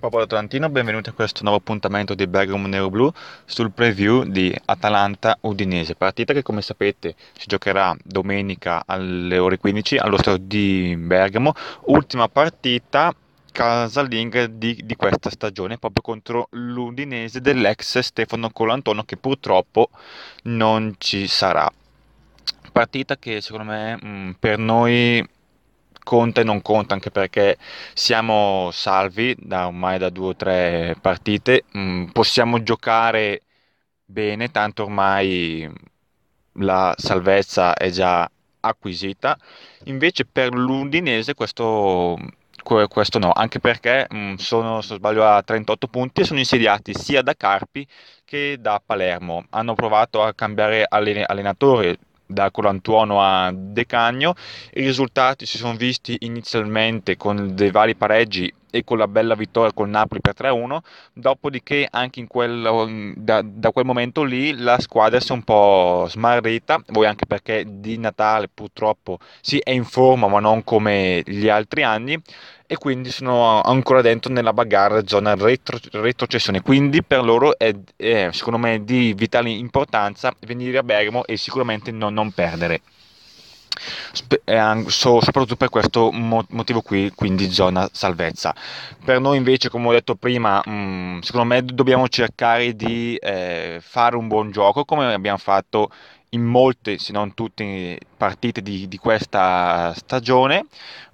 Popolo Atlantino, benvenuti a questo nuovo appuntamento di Bergamo Nero Blu sul preview di Atalanta-Udinese, partita che come sapete si giocherà domenica alle ore 15 allo stadio di Bergamo, ultima partita casalinga di, di, questa stagione proprio contro l'Udinese dell'ex Stefano Colantono che purtroppo non ci sarà. Partita che secondo me mh, mm, per noi conta e non conta, anche perché siamo salvi da ormai da due o tre partite, mm, possiamo giocare bene, tanto ormai la salvezza è già acquisita. Invece per l'Udinese questo, questo no, anche perché mh, mm, sono, se sbaglio, a 38 punti e sono insediati sia da Carpi che da Palermo. Hanno provato a cambiare allenatore, da Colantuono a De Cagno. I risultati si sono visti inizialmente con dei vari pareggi e con la bella vittoria col Napoli per 3-1, dopodiché anche quello, mm, da, da, quel momento lì la squadra si è un po' smarrita, voi anche perché di Natale purtroppo si è in forma ma non come gli altri anni e quindi sono ancora dentro nella bagarre zona retro, retrocessione, quindi per loro è, è, secondo me di vitale importanza venire a Bergamo e sicuramente non, non perdere. Eh, soprattutto per questo motivo qui, quindi zona salvezza. Per noi invece, come ho detto prima, mm, secondo me dobbiamo cercare di eh, fare un buon gioco come abbiamo fatto in molte, se non tutte, partite di, di questa stagione.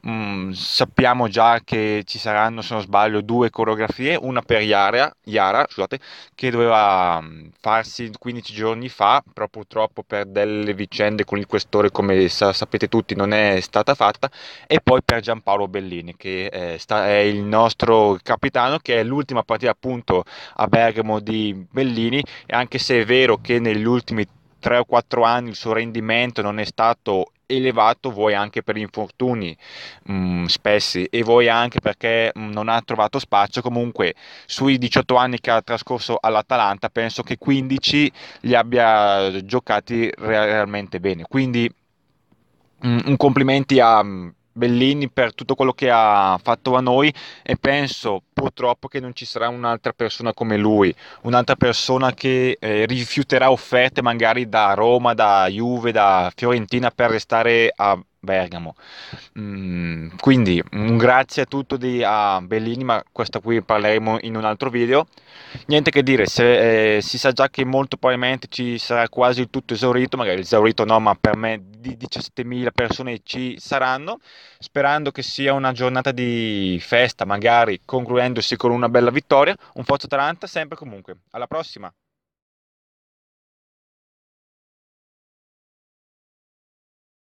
Mm, sappiamo già che ci saranno, se non sbaglio, due coreografie, una per Yara, Yara scusate, che doveva mm, farsi 15 giorni fa, però purtroppo per delle vicende con il questore, come sa, sapete tutti, non è stata fatta, e poi per Giampaolo Bellini, che è, eh, sta, è il nostro capitano, che è l'ultima partita appunto a Bergamo di Bellini, e anche se è vero che negli ultimi 3 o 4 anni il suo rendimento non è stato elevato vuoi anche per infortuni mh, mm, spessi e vuoi anche perché mh, mm, non ha trovato spazio comunque sui 18 anni che ha trascorso all'Atalanta penso che 15 li abbia giocati realmente bene quindi mh, mm, un complimenti a Bellini per tutto quello che ha fatto a noi e penso purtroppo che non ci sarà un'altra persona come lui, un'altra persona che eh, rifiuterà offerte magari da Roma, da Juve, da Fiorentina per restare a Bergamo. Mm, quindi un grazie a tutto di, a Bellini, ma questa qui parleremo in un altro video. Niente che dire, se, eh, si sa già che molto probabilmente ci sarà quasi tutto esaurito, magari esaurito no, ma per me di 17.000 persone ci saranno, sperando che sia una giornata di festa, magari concludendosi con una bella vittoria. Un Forza Taranta sempre comunque. Alla prossima!